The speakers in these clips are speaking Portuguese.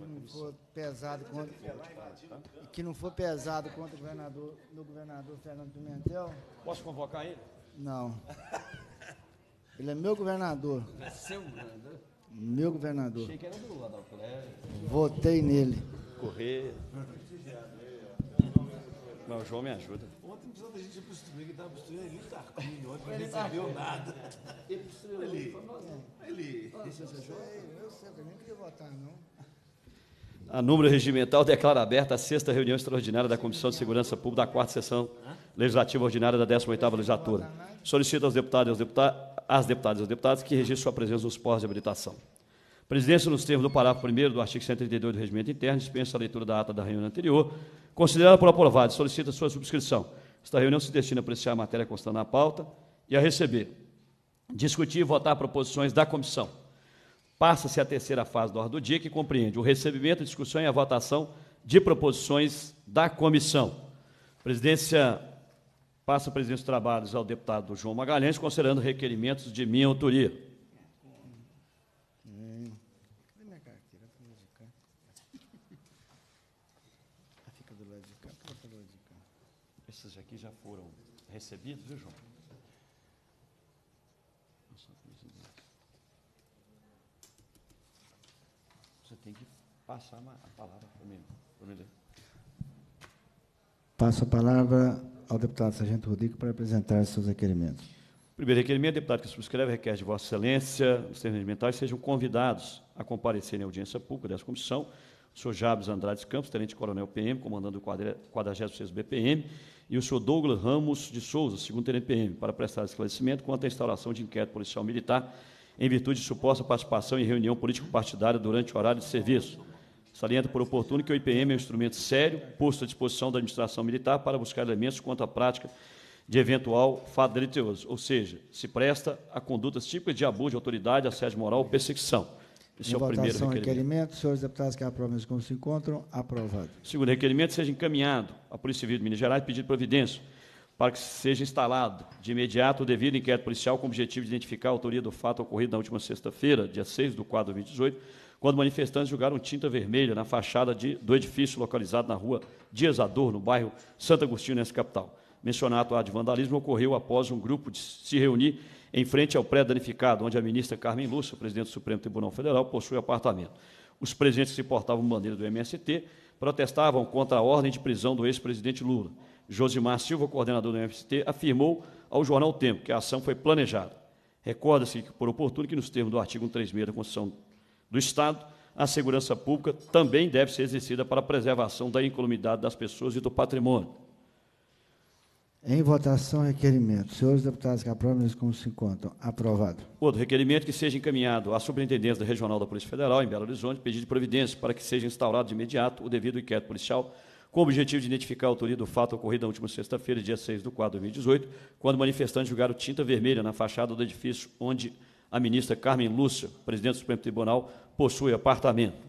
que não for pesado contra que não for pesado contra o governador do governador Fernando Pimentel. Posso convocar ele? Não. Ele é meu governador. É seu governador? Meu governador. Achei que era do Votei nele. Correr. Mas o João me ajuda. Ontem precisava da gente ir para o que estava obstruindo ele Tarcunho, ontem ele não tá sabia nada. Ele obstruiu ele. Ele. Ele. Eu sei, eu não queria votar, não. A número regimental declara aberta a sexta reunião extraordinária da Comissão de Segurança Pública da quarta sessão legislativa ordinária da 18ª legislatura. Solicito aos deputados e aos deputados, às deputadas e aos deputados que registrem sua presença nos postos de habilitação. Presidência, nos termos do parágrafo 1 do artigo 132 do Regimento Interno, dispensa a leitura da ata da reunião anterior, considerada por aprovada, solicita sua subscrição. Esta reunião se destina a apreciar a matéria constando na pauta e a receber, discutir e votar proposições da comissão Passa-se a terceira fase da ordem do dia, que compreende o recebimento, a discussão e a votação de proposições da comissão. presidência passa a presidência dos trabalhos ao deputado João Magalhães, considerando requerimentos de minha autoria. Hum. Esses aqui já foram recebidos, viu, João? passar a palavra para mim. Passo a palavra ao deputado Sargento Rodrigo para apresentar seus requerimentos. Primeiro requerimento, deputado que subscreve, requer de Vossa Excelência, os termos mentais sejam convidados a comparecerem à audiência pública dessa comissão. O senhor Jabes Andrade Campos, tenente-coronel PM, comandando o 46 BPM, e o senhor Douglas Ramos de Souza, segundo tenente PM, para prestar esclarecimento quanto à instauração de inquérito policial militar em virtude de suposta participação em reunião político-partidária durante o horário de serviço Salienta por oportuno que o IPM é um instrumento sério posto à disposição da administração militar para buscar elementos quanto à prática de eventual fato delituoso, ou seja, se presta a condutas típicas de abuso de autoridade, assédio moral ou perseguição. Esse em é o primeiro requerimento. requerimento. Senhores deputados que aprovam como se encontram, aprovado. Segundo requerimento, seja encaminhado à Polícia Civil de Minas Gerais pedido providência para que seja instalado de imediato o devido inquérito policial com o objetivo de identificar a autoria do fato ocorrido na última sexta-feira, dia 6 do quadro 2018, quando manifestantes jogaram tinta vermelha na fachada de, do edifício localizado na rua Dias Ador, no bairro Santo Agostinho, nessa capital. Mencionado ato de vandalismo ocorreu após um grupo de se reunir em frente ao prédio danificado, onde a ministra Carmen Lúcia, presidente do Supremo Tribunal Federal, possui apartamento. Os presentes que se portavam bandeira do MST protestavam contra a ordem de prisão do ex-presidente Lula. Josimar Silva, coordenador do MST, afirmou ao jornal Tempo que a ação foi planejada. Recorda-se, por oportuno, que nos termos do artigo 136 da Constituição do Estado, a segurança pública também deve ser exercida para a preservação da incolumidade das pessoas e do patrimônio. Em votação, requerimento. Senhores deputados que aprovam, eles como se encontram. Aprovado. Outro requerimento que seja encaminhado à Superintendência Regional da Polícia Federal, em Belo Horizonte, pedido de providência para que seja instaurado de imediato o devido inquérito policial, com o objetivo de identificar a autoria do fato ocorrido na última sexta-feira, dia 6 de 4 de 2018, quando manifestantes jogaram tinta vermelha na fachada do edifício onde a ministra Carmen Lúcia, presidente do Supremo Tribunal, possui apartamento.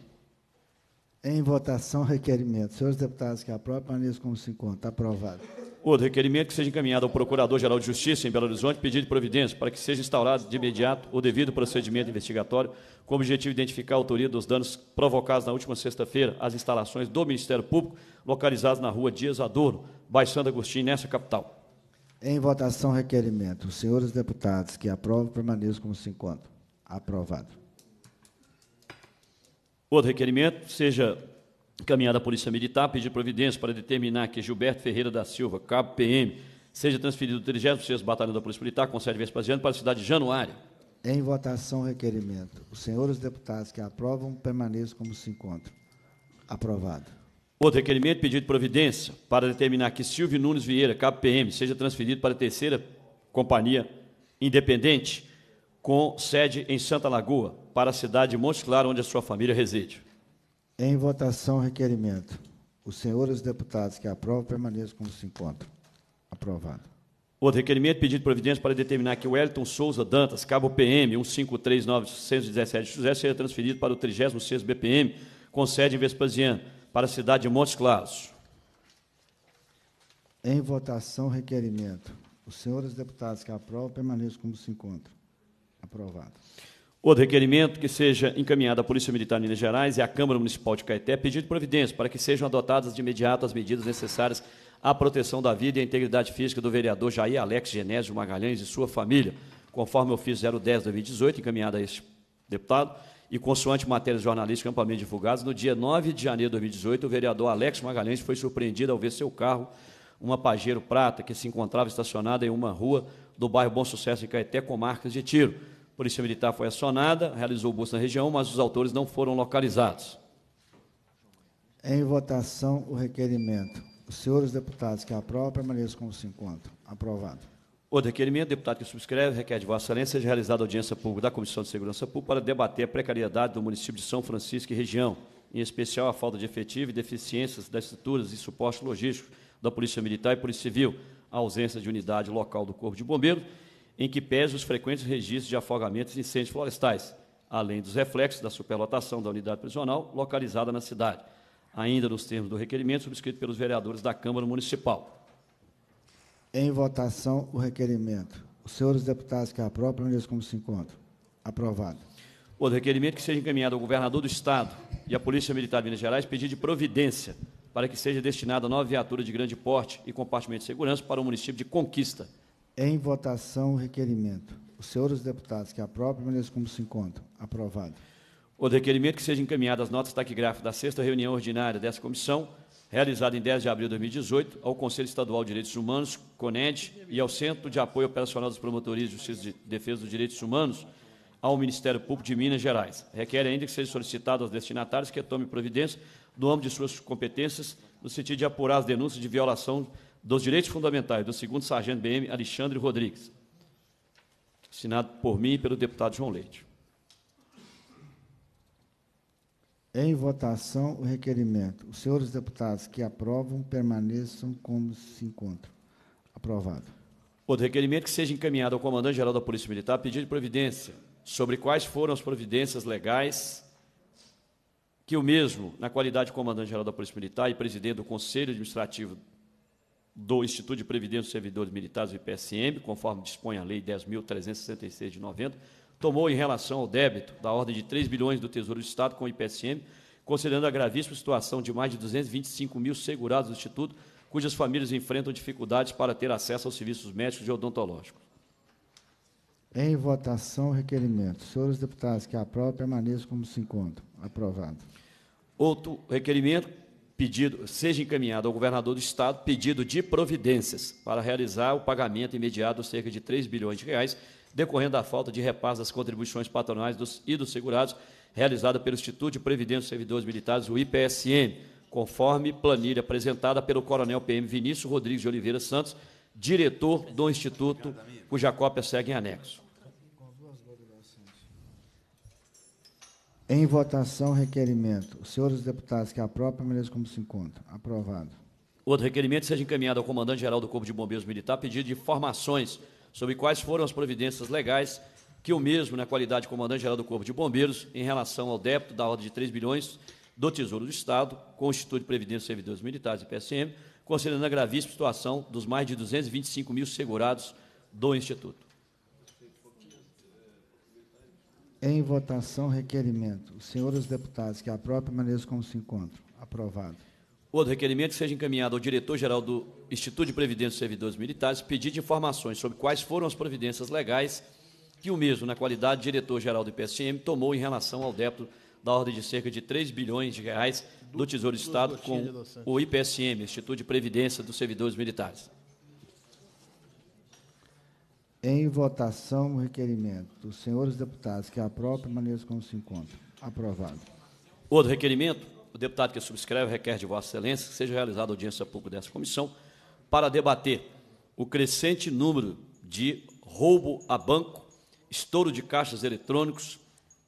Em votação, requerimento. Senhores deputados que aprovam, permaneçam como se encontra. Aprovado. Outro requerimento que seja encaminhado ao Procurador-Geral de Justiça em Belo Horizonte pedido de providência para que seja instaurado de imediato o devido procedimento investigatório com o objetivo de identificar a autoria dos danos provocados na última sexta-feira às instalações do Ministério Público localizadas na rua Dias Adorno, Baixo Santo Agostinho, nessa capital. Em votação, requerimento. Os senhores deputados que aprovam permaneçam como se encontram. Aprovado. Outro requerimento seja encaminhado à Polícia Militar, pedir providência para determinar que Gilberto Ferreira da Silva, cabo PM, seja transferido do 36 Batalhão da Polícia Militar, com sede Vespasiano, para a cidade de Januária. Em votação, requerimento. Os senhores deputados que aprovam permaneçam como se encontram. Aprovado. Outro requerimento, pedido de providência para determinar que Silvio Nunes Vieira, KPM, seja transferido para a terceira companhia independente, com sede em Santa Lagoa, para a cidade de Monte Claro, onde a sua família reside. Em votação, requerimento. Os senhores deputados que aprovam permaneçam como se encontram. Aprovado. Outro requerimento, pedido de providência para determinar que o Elton Souza Dantas, cabo PM 1539-117 José, seja transferido para o 36º BPM, com sede em Vespasiano, para a cidade de Montes Claros. Em votação, requerimento. Os senhores deputados que aprovam permaneçam como se encontram. Aprovado. Outro requerimento que seja encaminhado à Polícia Militar de Minas Gerais e à Câmara Municipal de Caeté pedido de providência para que sejam adotadas de imediato as medidas necessárias à proteção da vida e integridade física do vereador Jair Alex Genésio Magalhães e sua família, conforme o ofício 010 2018 encaminhado a este deputado e consoante matérias jornalísticas amplamente divulgadas, no dia 9 de janeiro de 2018, o vereador Alex Magalhães foi surpreendido ao ver seu carro, uma Pajero Prata, que se encontrava estacionada em uma rua do bairro Bom Sucesso, em Caeté, com marcas de tiro. A Polícia Militar foi acionada, realizou busca na região, mas os autores não foram localizados. Em votação, o requerimento. Os senhores deputados que aprovam, permaneçam como se encontram. Aprovado. O requerimento, deputado que subscreve, requer de Vossa Excelência seja realizada audiência pública da Comissão de Segurança Pública para debater a precariedade do município de São Francisco e região, em especial a falta de efetivo e deficiências das estruturas e suporte logístico da Polícia Militar e Polícia Civil, a ausência de unidade local do Corpo de Bombeiros, em que pese os frequentes registros de afogamentos e incêndios florestais, além dos reflexos da superlotação da unidade prisional localizada na cidade, ainda nos termos do requerimento subscrito pelos vereadores da Câmara Municipal. Em votação o requerimento. Os senhores deputados que aprovam, permaneçam como se encontram. Aprovado. O requerimento é que seja encaminhado ao governador do Estado e à Polícia Militar de Minas Gerais pedir de providência para que seja destinada nova viatura de grande porte e compartimento de segurança para o município de Conquista. Em votação o requerimento. Os senhores deputados que aprovam, permaneçam como se encontram. Aprovado. O requerimento é que seja encaminhado às notas taquigráficas da sexta reunião ordinária dessa comissão realizada em 10 de abril de 2018, ao Conselho Estadual de Direitos Humanos, CONED, e ao Centro de Apoio Operacional dos Promotores de Justiça e Defesa dos Direitos Humanos, ao Ministério Público de Minas Gerais. Requer ainda que seja solicitado aos destinatários que tome providência no âmbito de suas competências, no sentido de apurar as denúncias de violação dos direitos fundamentais do segundo sargento BM Alexandre Rodrigues. Assinado por mim e pelo deputado João Leite. Em votação, o requerimento. Os senhores deputados que aprovam permaneçam como se encontram. Aprovado. Outro requerimento que seja encaminhado ao comandante-geral da Polícia Militar pedido de providência sobre quais foram as providências legais que o mesmo, na qualidade de comandante-geral da Polícia Militar e presidente do Conselho Administrativo do Instituto de Previdência dos Servidores Militares, o IPSM, conforme dispõe a Lei 10.366 de 90, tomou em relação ao débito da ordem de 3 bilhões do Tesouro do Estado com o IPSM, considerando a gravíssima situação de mais de 225 mil segurados do Instituto, cujas famílias enfrentam dificuldades para ter acesso aos serviços médicos e odontológicos. Em votação, requerimento. Senhores deputados que aprovam, permaneçam como se encontram. Aprovado. Outro requerimento, pedido, seja encaminhado ao governador do Estado pedido de providências para realizar o pagamento imediato de cerca de 3 bilhões de reais decorrendo da falta de repasse das contribuições patronais dos, e dos segurados realizada pelo Instituto de Previdência dos Servidores Militares, o IPSM, conforme planilha apresentada pelo Coronel PM Vinícius Rodrigues de Oliveira Santos, diretor do Instituto, cuja cópia segue em anexo. Em votação, requerimento. Os senhores deputados que aprovem, permaneçam como se encontra. Aprovado. Outro requerimento seja encaminhado ao comandante-geral do Corpo de Bombeiros Militar, pedido de informações sobre quais foram as providências legais que o mesmo, na qualidade de comandante-geral do Corpo de Bombeiros, em relação ao débito da ordem de 3 bilhões do Tesouro do Estado, com o Instituto de Previdência e Servidores Militares e PSM, considerando a gravíssima situação dos mais de 225 mil segurados do Instituto. Em votação, requerimento. senhores deputados que a própria maneira como se encontram. Aprovado outro requerimento seja encaminhado ao diretor-geral do Instituto de Previdência dos Servidores Militares pedido de informações sobre quais foram as providências legais que o mesmo, na qualidade de diretor-geral do IPSM, tomou em relação ao débito da ordem de cerca de 3 bilhões de reais do Tesouro do Estado com o IPSM, Instituto de Previdência dos Servidores Militares. Em votação, o requerimento dos senhores deputados que a própria maneira como se encontra. Aprovado. Outro requerimento o deputado que subscreve requer de Vossa Excelência que seja realizada audiência pública dessa comissão para debater o crescente número de roubo a banco, estouro de caixas eletrônicos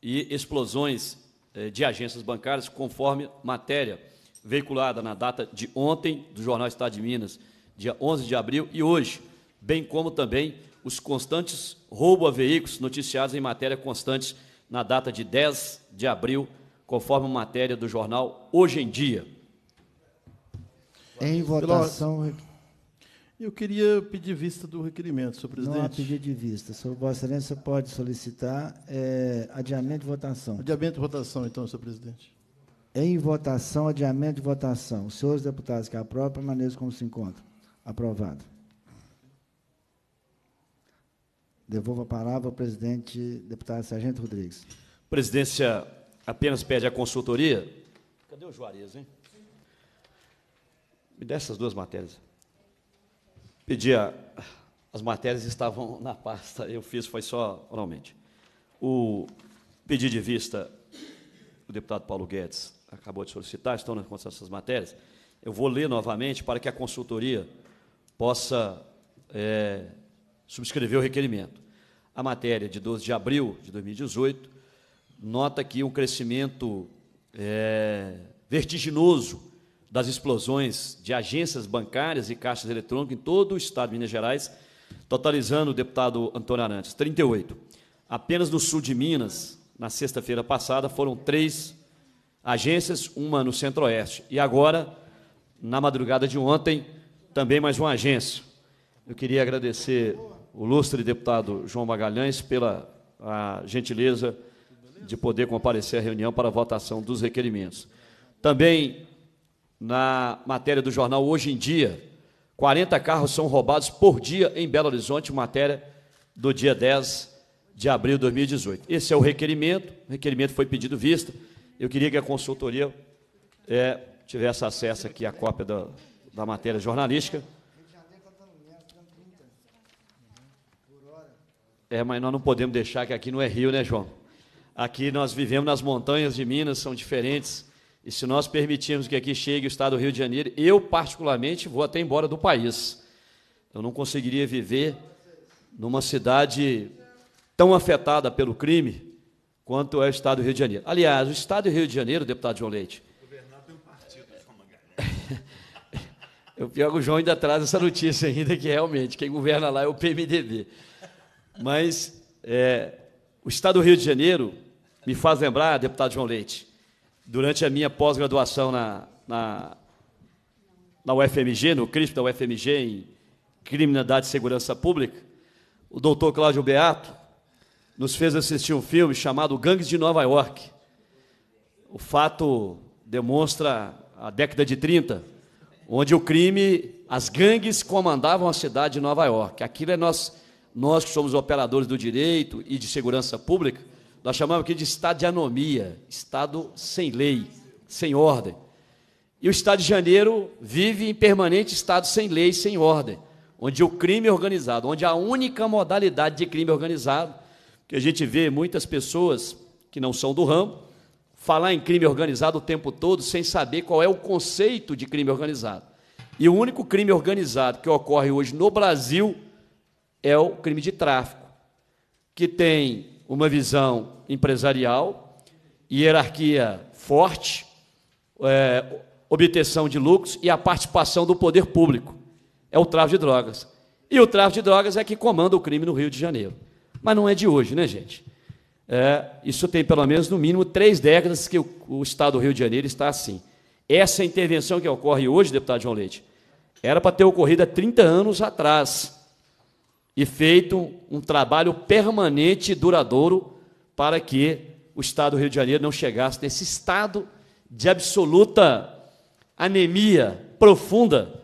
e explosões eh, de agências bancárias, conforme matéria veiculada na data de ontem do jornal Estado de Minas, dia 11 de abril, e hoje, bem como também os constantes roubo a veículos noticiados em matéria constante na data de 10 de abril conforme matéria do jornal Hoje em Dia. Em votação. Eu queria pedir vista do requerimento, senhor presidente. Não há pedido de vista. Senhor Vossa Excelência pode solicitar é, adiamento de votação. Adiamento de votação, então, senhor presidente. Em votação, adiamento de votação. Os senhores deputados que aprovam, permaneçam como se encontram. Aprovado. Devolvo a palavra ao presidente, deputado Sargento Rodrigues. Presidência apenas pede a consultoria. Cadê o Juarez, hein? Me dê essas duas matérias. Pedi as matérias estavam na pasta, eu fiz foi só oralmente. O pedido de vista, o deputado Paulo Guedes acabou de solicitar, estão nas contas essas matérias. Eu vou ler novamente para que a consultoria possa é, subscrever o requerimento. A matéria de 12 de abril de 2018 nota aqui um crescimento é, vertiginoso das explosões de agências bancárias e caixas eletrônicas em todo o estado de Minas Gerais, totalizando, deputado Antônio Arantes, 38. Apenas no sul de Minas, na sexta-feira passada, foram três agências, uma no centro-oeste. E agora, na madrugada de ontem, também mais uma agência. Eu queria agradecer o lustre deputado João Magalhães pela ah, gentileza de poder comparecer à reunião para a votação dos requerimentos. Também na matéria do jornal Hoje em Dia, 40 carros são roubados por dia em Belo Horizonte, matéria do dia 10 de abril de 2018. Esse é o requerimento, o requerimento foi pedido vista. Eu queria que a consultoria é, tivesse acesso aqui à cópia da, da matéria jornalística. É, mas nós não podemos deixar que aqui não é Rio, né, João? Aqui nós vivemos nas montanhas de Minas, são diferentes. E se nós permitirmos que aqui chegue o estado do Rio de Janeiro, eu, particularmente, vou até embora do país. Eu não conseguiria viver numa cidade tão afetada pelo crime quanto é o estado do Rio de Janeiro. Aliás, o estado do Rio de Janeiro, deputado João Leite. Governado pelo partido O pior que o João ainda traz essa notícia ainda, que realmente quem governa lá é o PMDB. Mas é, o estado do Rio de Janeiro me faz lembrar, deputado João Leite, durante a minha pós-graduação na, na, na UFMG, no CRISP da UFMG, em Criminalidade e Segurança Pública, o doutor Cláudio Beato nos fez assistir um filme chamado Gangues de Nova York. O fato demonstra a década de 30, onde o crime, as gangues comandavam a cidade de Nova York. Aquilo é nós nós que somos operadores do direito e de segurança pública, nós chamamos aqui de estado de anomia, estado sem lei, sem ordem. E o estado de janeiro vive em permanente estado sem lei, sem ordem, onde o crime organizado, onde a única modalidade de crime organizado, que a gente vê muitas pessoas que não são do ramo, falar em crime organizado o tempo todo sem saber qual é o conceito de crime organizado. E o único crime organizado que ocorre hoje no Brasil é o crime de tráfico, que tem uma visão empresarial, hierarquia forte, é, obtenção de lucros e a participação do poder público. É o tráfico de drogas. E o tráfico de drogas é que comanda o crime no Rio de Janeiro. Mas não é de hoje, né, gente? É, isso tem pelo menos no mínimo três décadas que o, o, Estado do Rio de Janeiro está assim. Essa intervenção que ocorre hoje, deputado João Leite, era para ter ocorrido há 30 anos atrás e feito um trabalho permanente e duradouro para que o Estado do Rio de Janeiro não chegasse nesse estado de absoluta anemia profunda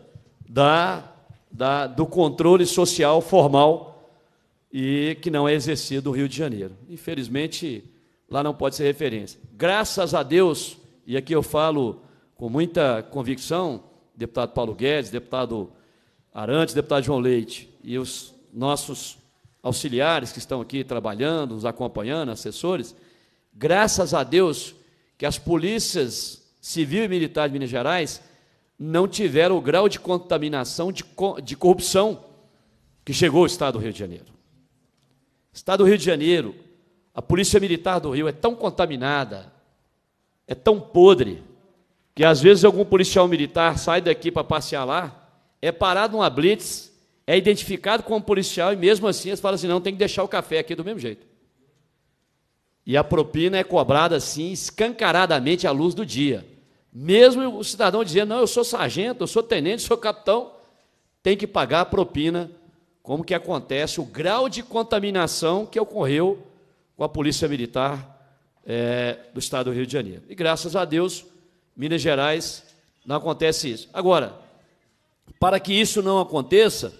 da, da, do controle social formal e que não é exercido no Rio de Janeiro. Infelizmente, lá não pode ser referência. Graças a Deus, e aqui eu falo com muita convicção, deputado Paulo Guedes, deputado Arantes, deputado João Leite e os nossos auxiliares que estão aqui trabalhando, nos acompanhando, assessores, graças a Deus que as polícias civil e militar de Minas Gerais não tiveram o grau de contaminação, de, de corrupção que chegou ao Estado do Rio de Janeiro. Estado do Rio de Janeiro, a Polícia Militar do Rio é tão contaminada, é tão podre, que às vezes algum policial militar sai daqui para passear lá, é parado numa blitz, é identificado como policial e mesmo assim eles falam assim: não, tem que deixar o café aqui do mesmo jeito. E a propina é cobrada assim, escancaradamente à luz do dia. Mesmo o cidadão dizendo: não, eu sou sargento, eu sou tenente, eu sou capitão, tem que pagar a propina, como que acontece o grau de contaminação que ocorreu com a Polícia Militar é, do Estado do Rio de Janeiro. E graças a Deus, Minas Gerais não acontece isso. Agora, para que isso não aconteça,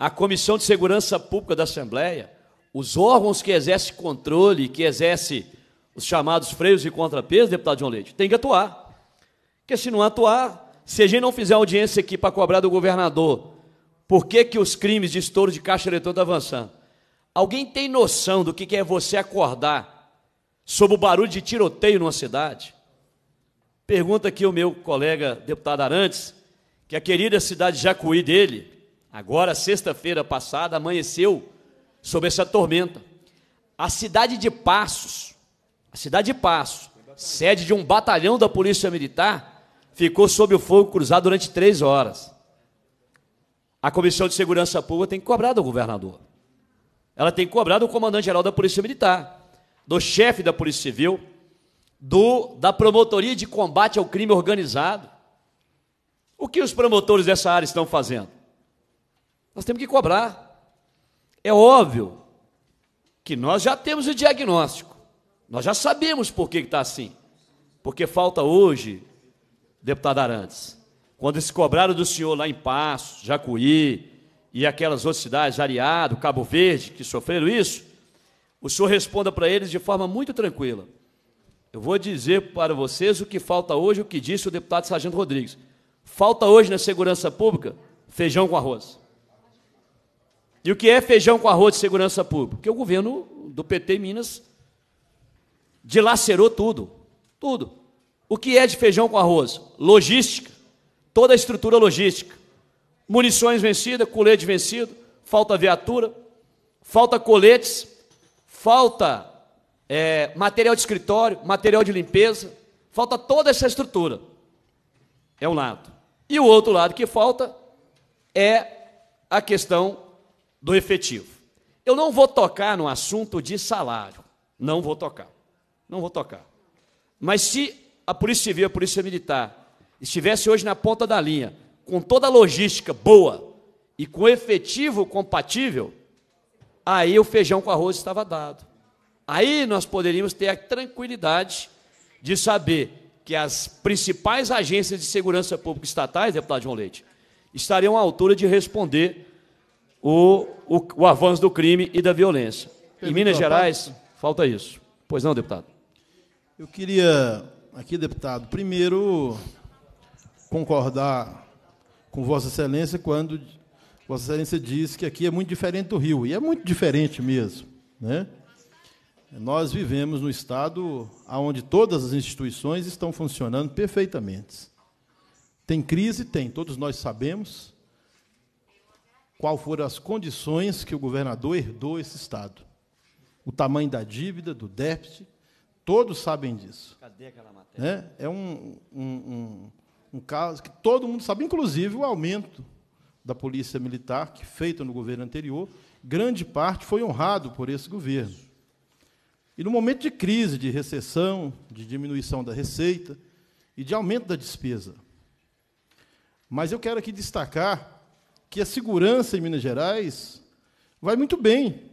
a Comissão de Segurança Pública da Assembleia, os órgãos que exercem controle, que exercem os chamados freios e contrapesos, deputado João Leite, tem que atuar. Porque se não atuar, se a gente não fizer audiência aqui para cobrar do governador, por que, que os crimes de estouro de caixa eletrônica estão tá avançando? Alguém tem noção do que, que é você acordar sob o barulho de tiroteio numa cidade? Pergunta aqui o meu colega deputado Arantes, que é a querida cidade de Jacuí dele, Agora, sexta-feira passada, amanheceu sob essa tormenta. A cidade de Passos, a cidade de Passos, sede de um batalhão da Polícia Militar, ficou sob o fogo cruzado durante três horas. A Comissão de Segurança Pública tem que cobrar do governador. Ela tem que cobrar do comandante-geral da Polícia Militar, do chefe da Polícia Civil, do da Promotoria de Combate ao Crime Organizado. O que os promotores dessa área estão fazendo? Nós temos que cobrar. É óbvio que nós já temos o diagnóstico, nós já sabemos por que está assim. Porque falta hoje, deputado Arantes, quando se cobraram do senhor lá em Passos, Jacuí e aquelas outras cidades, Areado, Cabo Verde, que sofreram isso, o senhor responda para eles de forma muito tranquila. Eu vou dizer para vocês o que falta hoje, o que disse o deputado Sargento Rodrigues. Falta hoje na segurança pública feijão com arroz. E o que é feijão com arroz de segurança pública? Porque o governo do PT Minas dilacerou tudo. Tudo. O que é de feijão com arroz? Logística. Toda a estrutura logística. Munições vencidas, colete vencido, falta viatura, falta coletes, falta é, material de escritório, material de limpeza, falta toda essa estrutura. É um lado. E o outro lado que falta é a questão do efetivo. Eu não vou tocar no assunto de salário. Não vou tocar. Não vou tocar. Mas se a Polícia Civil, a Polícia Militar estivesse hoje na ponta da linha, com toda a logística boa e com efetivo compatível, aí o feijão com arroz estava dado. Aí nós poderíamos ter a tranquilidade de saber que as principais agências de segurança pública estatais, deputado João Leite, estariam à altura de responder o, o, o avanço do crime e da violência. Pergunta em Minas Gerais, parte. falta isso. Pois não, deputado? Eu queria, aqui, deputado, primeiro concordar com Vossa Excelência quando Vossa Excelência diz que aqui é muito diferente do Rio, e é muito diferente mesmo. Né? Nós vivemos no Estado onde todas as instituições estão funcionando perfeitamente. Tem crise? Tem, todos nós sabemos qual foram as condições que o governador herdou esse Estado. O tamanho da dívida, do déficit, todos sabem disso. Cadê aquela matéria? Né? É um, um, um, um, caso que todo mundo sabe, inclusive o aumento da polícia militar, que feito no governo anterior, grande parte foi honrado por esse governo. E no momento de crise, de recessão, de diminuição da receita e de aumento da despesa. Mas eu quero aqui destacar que a segurança em Minas Gerais vai muito bem.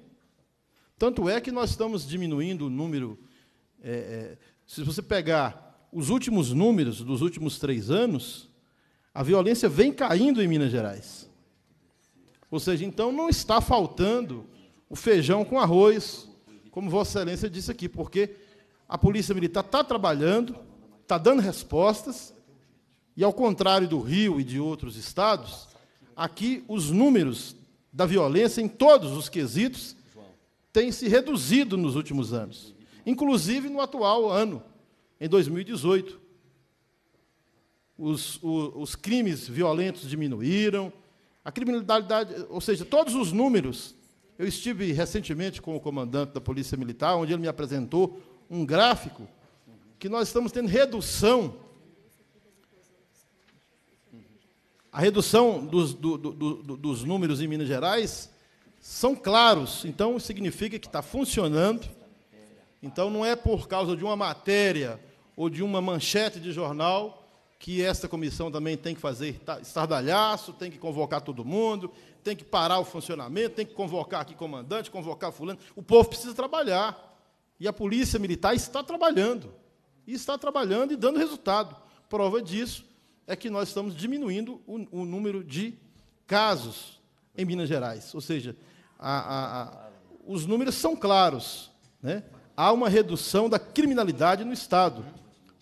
Tanto é que nós estamos diminuindo o número. É, é, se você pegar os últimos números dos últimos três anos, a violência vem caindo em Minas Gerais. Ou seja, então não está faltando o feijão com arroz, como Vossa Excelência disse aqui, porque a Polícia Militar está trabalhando, está dando respostas, e ao contrário do Rio e de outros estados, aqui os números da violência em todos os quesitos têm se reduzido nos últimos anos, inclusive no atual ano, em 2018. Os, o, os crimes violentos diminuíram, a criminalidade, ou seja, todos os números. Eu estive recentemente com o comandante da Polícia Militar, onde ele me apresentou um gráfico que nós estamos tendo redução a redução dos, do, do, do, dos números em Minas Gerais são claros, então significa que está funcionando. Então não é por causa de uma matéria ou de uma manchete de jornal que esta comissão também tem que fazer estardalhaço, tem que convocar todo mundo, tem que parar o funcionamento, tem que convocar aqui comandante, convocar fulano. O povo precisa trabalhar. E a polícia militar está trabalhando. E está trabalhando e dando resultado. Prova disso é que nós estamos diminuindo o, o número de casos em Minas Gerais. Ou seja, a, a, a, os números são claros. Né? Há uma redução da criminalidade no Estado,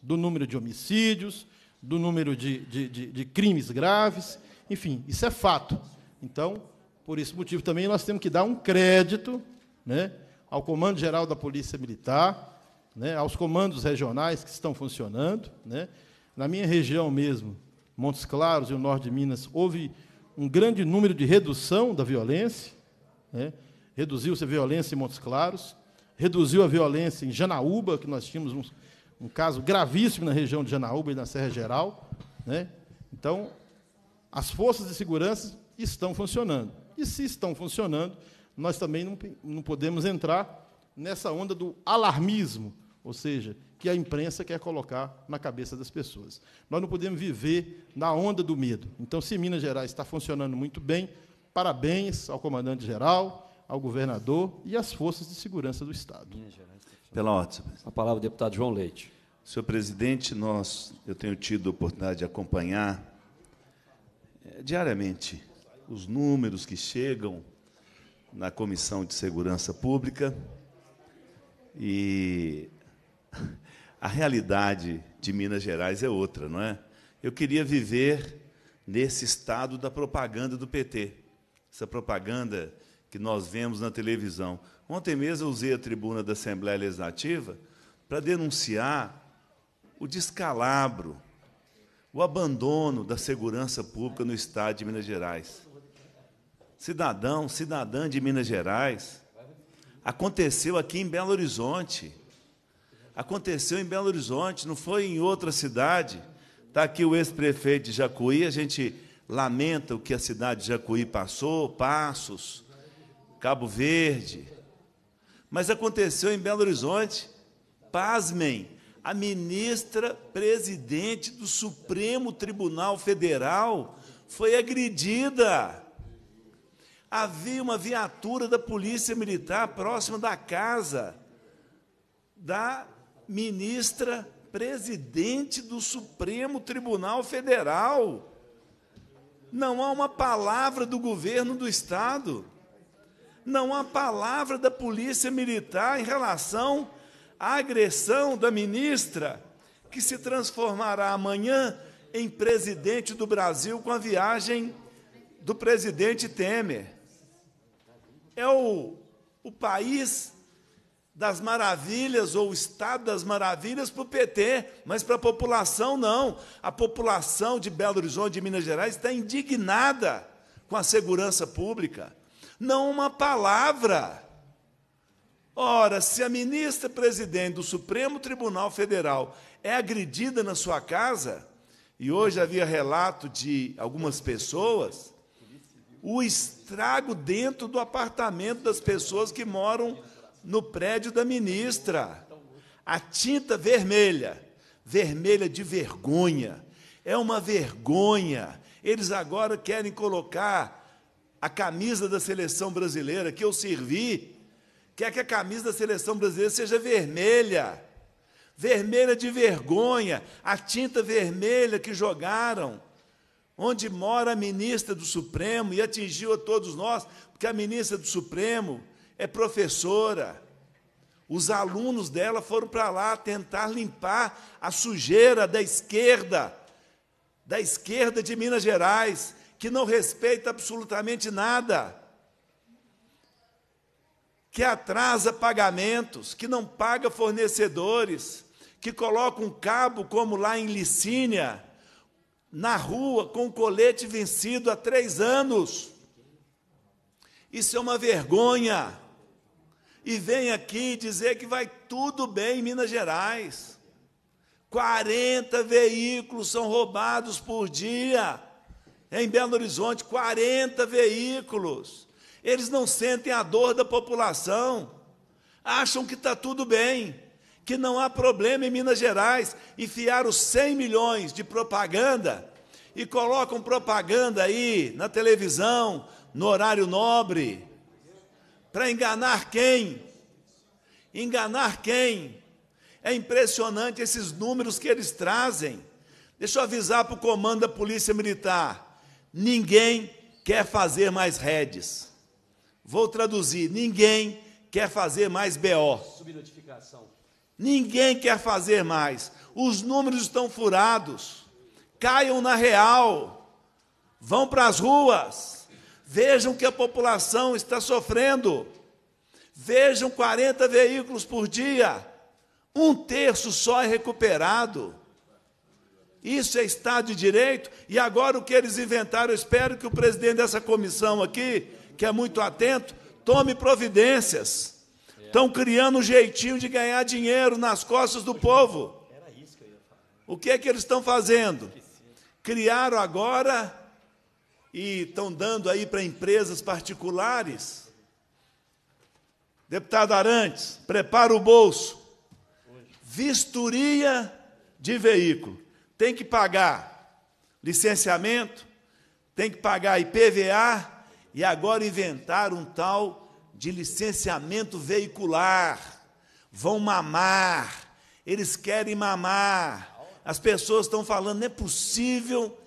do número de homicídios, do número de, de, de, de crimes graves, enfim, isso é fato. Então, por esse motivo também, nós temos que dar um crédito né, ao Comando Geral da Polícia Militar, né, aos comandos regionais que estão funcionando, né, na minha região mesmo, Montes Claros e o norte de Minas, houve um grande número de redução da violência. Né? Reduziu-se a violência em Montes Claros, reduziu a violência em Janaúba, que nós tínhamos um, um caso gravíssimo na região de Janaúba e na Serra Geral. Né? Então, as forças de segurança estão funcionando. E se estão funcionando, nós também não, não podemos entrar nessa onda do alarmismo, ou seja, que a imprensa quer colocar na cabeça das pessoas. Nós não podemos viver na onda do medo. Então, se Minas Gerais está funcionando muito bem, parabéns ao comandante-geral, ao governador e às forças de segurança do Estado. Pela ótima. A palavra, deputado João Leite. Senhor presidente, nós, eu tenho tido a oportunidade de acompanhar é, diariamente os números que chegam na Comissão de Segurança Pública e a realidade de Minas Gerais é outra, não é? Eu queria viver nesse estado da propaganda do PT, essa propaganda que nós vemos na televisão. Ontem mesmo eu usei a tribuna da Assembleia Legislativa para denunciar o descalabro, o abandono da segurança pública no Estado de Minas Gerais. Cidadão, cidadã de Minas Gerais, aconteceu aqui em Belo Horizonte aconteceu em Belo Horizonte, não foi em outra cidade. Está aqui o ex-prefeito de Jacuí, a gente lamenta o que a cidade de Jacuí passou, Passos, Cabo Verde. Mas aconteceu em Belo Horizonte, pasmem, a ministra presidente do Supremo Tribunal Federal foi agredida. Havia uma viatura da Polícia Militar próxima da casa da ministra presidente do Supremo Tribunal Federal. Não há uma palavra do governo do Estado. Não há palavra da Polícia Militar em relação à agressão da ministra, que se transformará amanhã em presidente do Brasil com a viagem do presidente Temer. É o, o país das maravilhas ou o estado das maravilhas para o PT, mas para a população não. A população de Belo Horizonte, de Minas Gerais, está indignada com a segurança pública. Não uma palavra. Ora, se a ministra presidente do Supremo Tribunal Federal é agredida na sua casa, e hoje havia relato de algumas pessoas, o estrago dentro do apartamento das pessoas que moram no prédio da ministra. A tinta vermelha, vermelha de vergonha. É uma vergonha. Eles agora querem colocar a camisa da seleção brasileira que eu servi. Quer que a camisa da seleção brasileira seja vermelha. Vermelha de vergonha, a tinta vermelha que jogaram onde mora a ministra do Supremo e atingiu a todos nós, porque a ministra do Supremo é professora. Os alunos dela foram para lá tentar limpar a sujeira da esquerda, da esquerda de Minas Gerais, que não respeita absolutamente nada, que atrasa pagamentos, que não paga fornecedores, que coloca um cabo, como lá em Licínia, na rua com o colete vencido há três anos. Isso é uma vergonha e vem aqui dizer que vai tudo bem em Minas Gerais. 40 veículos são roubados por dia. Em Belo Horizonte, 40 veículos. Eles não sentem a dor da população. Acham que está tudo bem, que não há problema em Minas Gerais. Enfiaram 100 milhões de propaganda e colocam propaganda aí na televisão, no horário nobre para enganar quem? Enganar quem? É impressionante esses números que eles trazem. Deixa eu avisar para o comando da Polícia Militar: ninguém quer fazer mais redes. Vou traduzir: ninguém quer fazer mais BO. Subnotificação. Ninguém quer fazer mais. Os números estão furados. Caiam na real. Vão para as ruas. Vejam que a população está sofrendo. Vejam 40 veículos por dia. Um terço só é recuperado. Isso é Estado de Direito. E agora o que eles inventaram, eu espero que o presidente dessa comissão aqui, que é muito atento, tome providências. Estão criando um jeitinho de ganhar dinheiro nas costas do povo. O que é que eles estão fazendo? Criaram agora e estão dando aí para empresas particulares. Deputado Arantes, prepara o bolso. Vistoria de veículo. Tem que pagar licenciamento, tem que pagar IPVA e agora inventar um tal de licenciamento veicular. Vão mamar. Eles querem mamar. As pessoas estão falando, não é possível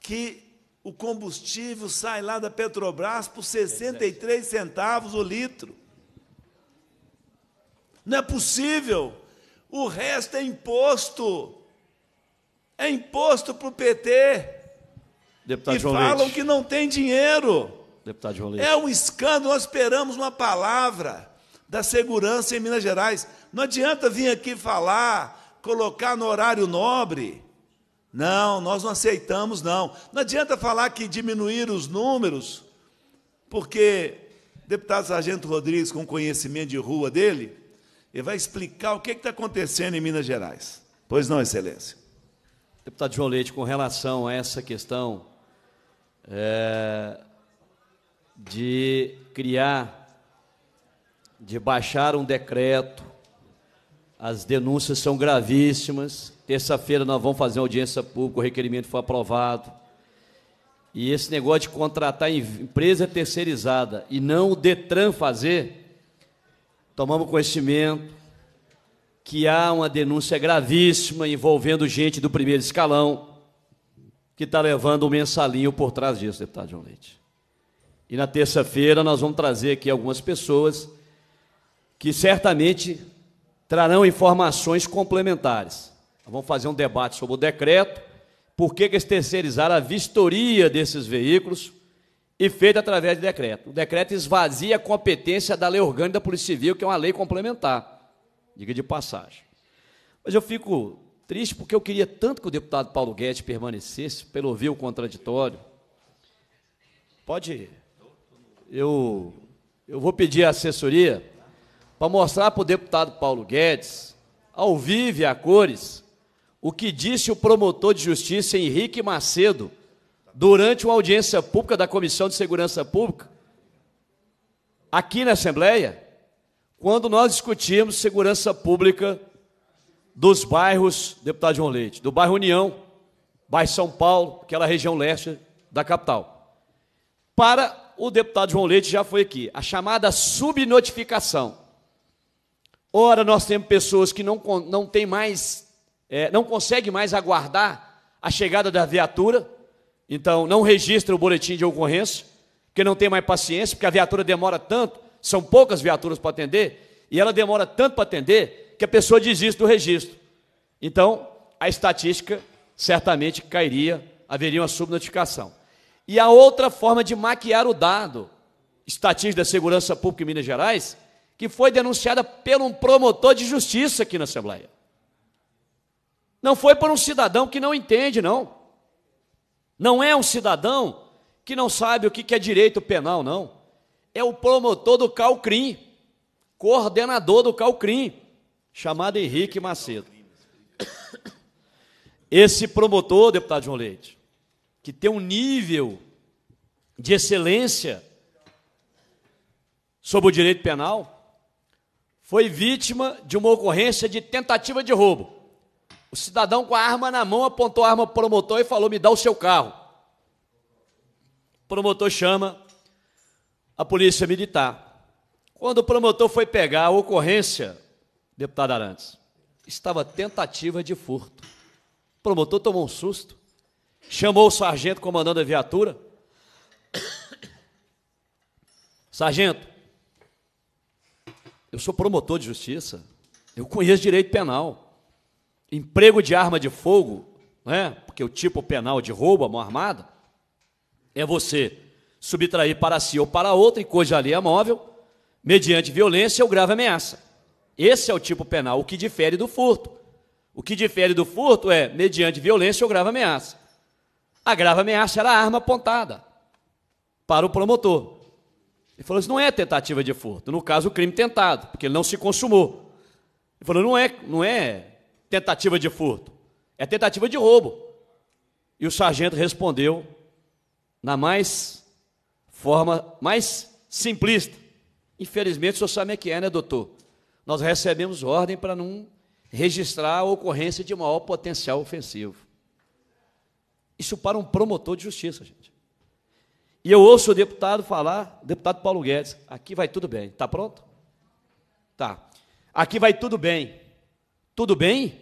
que o combustível sai lá da Petrobras por 63 centavos o litro. Não é possível. O resto é imposto. É imposto para o PT. Deputado e João falam Leite. que não tem dinheiro. Deputado João Leite. É um escândalo. Nós esperamos uma palavra da segurança em Minas Gerais. Não adianta vir aqui falar, colocar no horário nobre. Não, nós não aceitamos, não. Não adianta falar que diminuir os números, porque o deputado Sargento Rodrigues, com conhecimento de rua dele, ele vai explicar o que é está acontecendo em Minas Gerais. Pois não, Excelência. Deputado João Leite, com relação a essa questão é, de criar, de baixar um decreto, as denúncias são gravíssimas Terça-feira nós vamos fazer uma audiência pública, o requerimento foi aprovado. E esse negócio de contratar empresa terceirizada e não o Detran fazer, tomamos conhecimento que há uma denúncia gravíssima envolvendo gente do primeiro escalão que está levando o um mensalinho por trás disso, deputado João Leite. E na terça-feira nós vamos trazer aqui algumas pessoas que certamente trarão informações complementares. Vamos fazer um debate sobre o decreto, por que, que eles terceirizaram a vistoria desses veículos e feito através de decreto. O decreto esvazia a competência da lei orgânica da Polícia Civil, que é uma lei complementar, diga de passagem. Mas eu fico triste porque eu queria tanto que o deputado Paulo Guedes permanecesse, pelo ouvir o contraditório. Pode ir. Eu, eu vou pedir a assessoria para mostrar para o deputado Paulo Guedes, ao vivo e a cores, o que disse o promotor de justiça Henrique Macedo durante uma audiência pública da Comissão de Segurança Pública, aqui na Assembleia, quando nós discutimos segurança pública dos bairros, deputado João Leite, do bairro União, bairro São Paulo, aquela região leste da capital. Para o deputado João Leite já foi aqui, a chamada subnotificação. Ora, nós temos pessoas que não, não têm mais é, não consegue mais aguardar a chegada da viatura, então não registra o boletim de ocorrência, porque não tem mais paciência, porque a viatura demora tanto, são poucas viaturas para atender, e ela demora tanto para atender que a pessoa desiste do registro. Então, a estatística certamente cairia, haveria uma subnotificação. E a outra forma de maquiar o dado, estatística da Segurança Pública em Minas Gerais, que foi denunciada por um promotor de justiça aqui na Assembleia. Não foi por um cidadão que não entende, não. Não é um cidadão que não sabe o que é direito penal, não. É o promotor do Calcrim, coordenador do Calcrim, chamado Henrique Macedo. Esse promotor, deputado João Leite, que tem um nível de excelência sobre o direito penal, foi vítima de uma ocorrência de tentativa de roubo. O cidadão com a arma na mão apontou a arma para o promotor e falou: Me dá o seu carro. O promotor chama a polícia militar. Quando o promotor foi pegar a ocorrência, deputado Arantes, estava tentativa de furto. O promotor tomou um susto, chamou o sargento comandando a viatura. Sargento, eu sou promotor de justiça, eu conheço direito penal emprego de arma de fogo, né? porque o tipo penal de roubo, à mão armada, é você subtrair para si ou para outra em coisa a é móvel, mediante violência ou grave ameaça. Esse é o tipo penal, o que difere do furto. O que difere do furto é mediante violência ou grave ameaça. A grave ameaça era a arma apontada para o promotor. Ele falou: Isso assim, não é tentativa de furto. No caso, o crime tentado, porque ele não se consumou. Ele falou: Não é, não é tentativa de furto? É tentativa de roubo. E o sargento respondeu na mais forma mais simplista. Infelizmente, o senhor sabe que é, né, doutor? Nós recebemos ordem para não registrar a ocorrência de maior potencial ofensivo. Isso para um promotor de justiça, gente. E eu ouço o deputado falar, deputado Paulo Guedes, aqui vai tudo bem. está pronto? Tá. Aqui vai tudo bem. Tudo bem?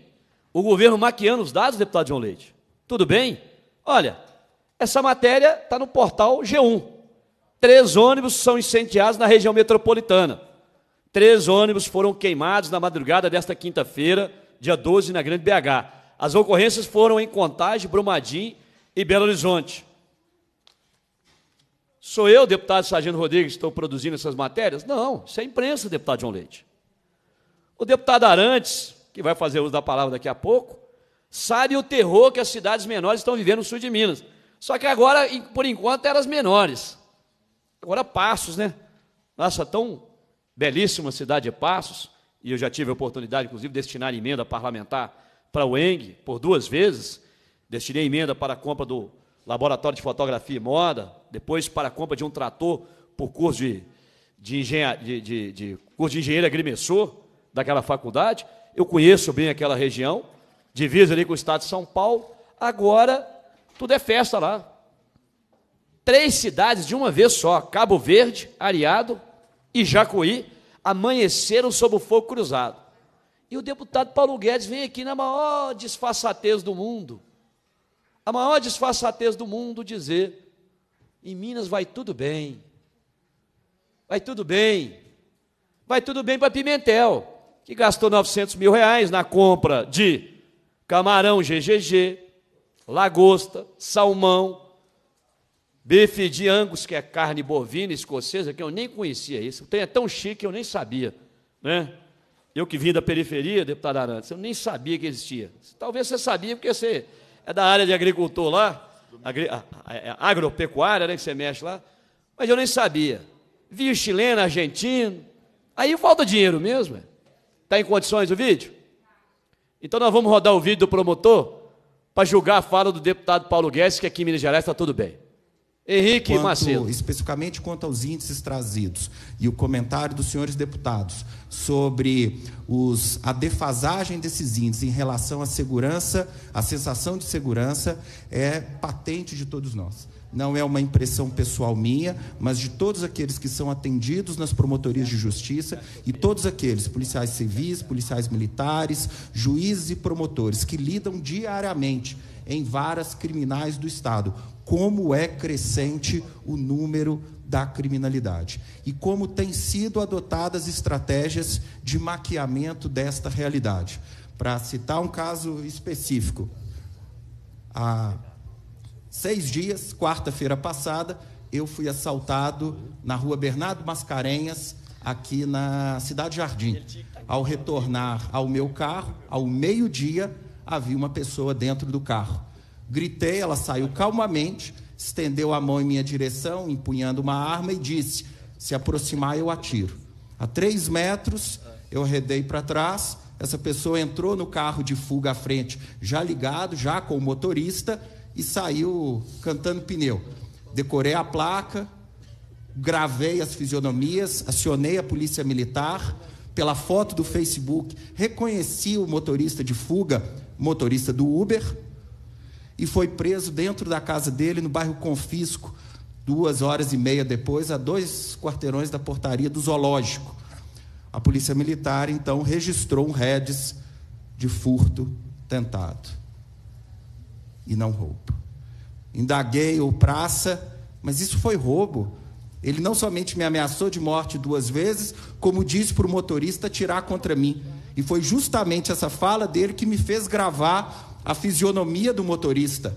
O governo maquiando os dados, deputado João Leite. Tudo bem? Olha, essa matéria está no portal G1. Três ônibus são incendiados na região metropolitana. Três ônibus foram queimados na madrugada desta quinta-feira, dia 12, na Grande BH. As ocorrências foram em Contagem, Brumadinho e Belo Horizonte. Sou eu, deputado Sargento Rodrigues, que estou produzindo essas matérias? Não, isso é imprensa, deputado João Leite. O deputado Arantes, que vai fazer uso da palavra daqui a pouco, sabe o terror que as cidades menores estão vivendo no sul de Minas. Só que agora, por enquanto, eram as menores. Agora Passos, né? Nossa, tão belíssima cidade de Passos, e eu já tive a oportunidade, inclusive, de destinar emenda parlamentar para o ENG por duas vezes. Destinei emenda para a compra do laboratório de fotografia e moda, depois para a compra de um trator por curso de, de, engenhar, de, de, de curso de engenheiro agrimensor daquela faculdade eu conheço bem aquela região, divisa ali com o estado de São Paulo. Agora, tudo é festa lá. Três cidades de uma vez só: Cabo Verde, Areado e Jacuí, amanheceram sob o fogo cruzado. E o deputado Paulo Guedes vem aqui na maior disfarçatez do mundo, a maior disfarçatez do mundo dizer: em Minas vai tudo bem, vai tudo bem, vai tudo bem para Pimentel que gastou 900 mil reais na compra de camarão GGG, lagosta, salmão, bife de angus, que é carne bovina escocesa, que eu nem conhecia isso. Tem é tão chique, eu nem sabia. Né? Eu que vim da periferia, deputado Arantes, eu nem sabia que existia. Talvez você sabia, porque você é da área de agricultor lá, agri é, agropecuária, né, que você mexe lá, mas eu nem sabia. Vi o chileno, argentino, aí falta dinheiro mesmo. É. Está em condições o vídeo? Então nós vamos rodar o vídeo do promotor para julgar a fala do deputado Paulo Guedes, que aqui em Minas Gerais está tudo bem. Henrique quanto, Macedo. Especificamente quanto aos índices trazidos e o comentário dos senhores deputados sobre os, a defasagem desses índices em relação à segurança, a sensação de segurança é patente de todos nós não é uma impressão pessoal minha, mas de todos aqueles que são atendidos nas promotorias de justiça e todos aqueles, policiais civis, policiais militares, juízes e promotores, que lidam diariamente em varas criminais do Estado. Como é crescente o número da criminalidade e como têm sido adotadas estratégias de maquiamento desta realidade. Para citar um caso específico, a seis dias, quarta-feira passada, eu fui assaltado na rua Bernardo Mascarenhas, aqui na Cidade Jardim. Ao retornar ao meu carro, ao meio-dia, havia uma pessoa dentro do carro. Gritei, ela saiu calmamente, estendeu a mão em minha direção, empunhando uma arma e disse: Se aproximar, eu atiro. A três metros, eu arredei para trás. Essa pessoa entrou no carro de fuga à frente, já ligado, já com o motorista e saiu cantando pneu. Decorei a placa, gravei as fisionomias, acionei a polícia militar pela foto do Facebook, reconheci o motorista de fuga, motorista do Uber, e foi preso dentro da casa dele no bairro Confisco, duas horas e meia depois, a dois quarteirões da portaria do zoológico. A polícia militar então registrou um redes de furto tentado e não roubo. Indaguei o praça, mas isso foi roubo. Ele não somente me ameaçou de morte duas vezes, como disse para o motorista tirar contra mim. E foi justamente essa fala dele que me fez gravar a fisionomia do motorista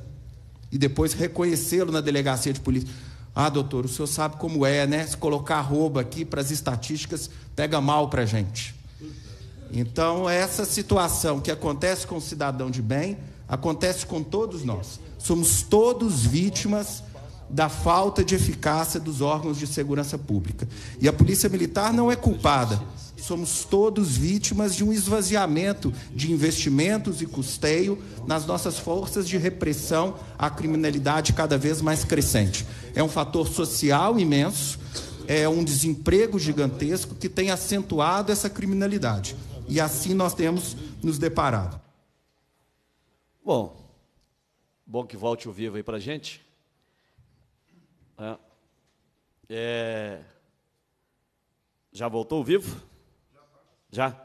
e depois reconhecê-lo na delegacia de polícia. Ah, doutor, o senhor sabe como é, né? Se colocar arroba aqui para as estatísticas, pega mal para a gente. Então, é essa situação que acontece com o cidadão de bem Acontece com todos nós. Somos todos vítimas da falta de eficácia dos órgãos de segurança pública. E a Polícia Militar não é culpada. Somos todos vítimas de um esvaziamento de investimentos e custeio nas nossas forças de repressão à criminalidade cada vez mais crescente. É um fator social imenso, é um desemprego gigantesco que tem acentuado essa criminalidade. E assim nós temos nos deparado. Bom, bom que volte o vivo aí para a gente. É, é, já voltou o vivo? Já?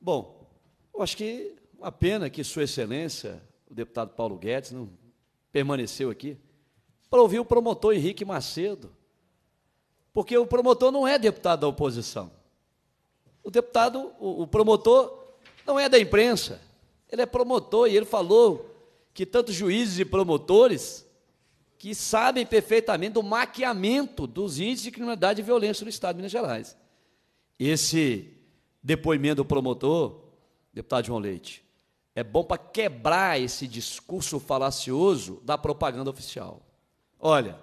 Bom, eu acho que uma pena que Sua Excelência, o deputado Paulo Guedes, não permaneceu aqui para ouvir o promotor Henrique Macedo, porque o promotor não é deputado da oposição. O deputado, o, o promotor, não é da imprensa. Ele é promotor e ele falou que tantos juízes e promotores que sabem perfeitamente do maquiamento dos índices de criminalidade e violência no Estado de Minas Gerais. Esse depoimento do promotor, deputado João Leite, é bom para quebrar esse discurso falacioso da propaganda oficial. Olha,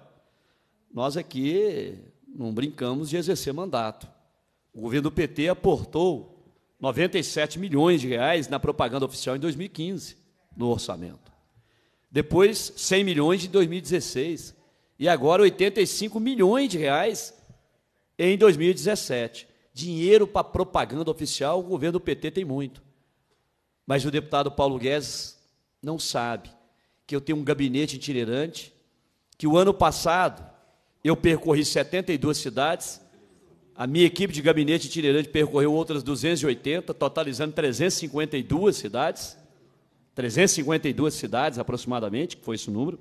nós aqui não brincamos de exercer mandato. O governo do PT aportou 97 milhões de reais na propaganda oficial em 2015, no orçamento. Depois, 100 milhões em 2016. E agora, 85 milhões de reais em 2017. Dinheiro para propaganda oficial, o governo do PT tem muito. Mas o deputado Paulo Guedes não sabe que eu tenho um gabinete itinerante, que o ano passado eu percorri 72 cidades a minha equipe de gabinete itinerante percorreu outras 280, totalizando 352 cidades. 352 cidades, aproximadamente, que foi esse número.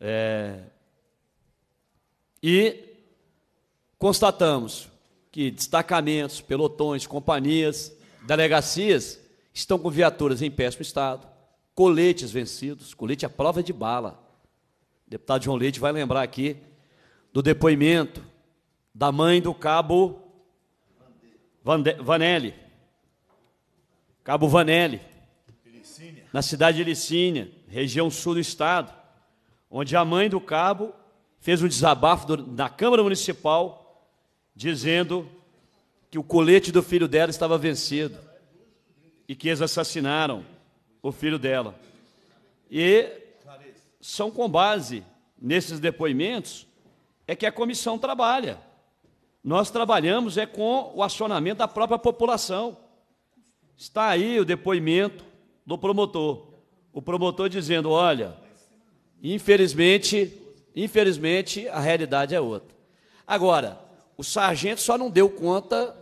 É... E constatamos que destacamentos, pelotões, companhias, delegacias estão com viaturas em péssimo estado, coletes vencidos, colete à prova de bala. O deputado João Leite vai lembrar aqui do depoimento da mãe do cabo Vanelli. Cabo Vanelli. Na cidade de Licínia, região sul do estado, onde a mãe do cabo fez um desabafo na Câmara Municipal, dizendo que o colete do filho dela estava vencido e que eles assassinaram o filho dela. E são com base nesses depoimentos é que a comissão trabalha nós trabalhamos é com o acionamento da própria população. Está aí o depoimento do promotor. O promotor dizendo: olha, infelizmente, infelizmente a realidade é outra. Agora, o sargento só não deu conta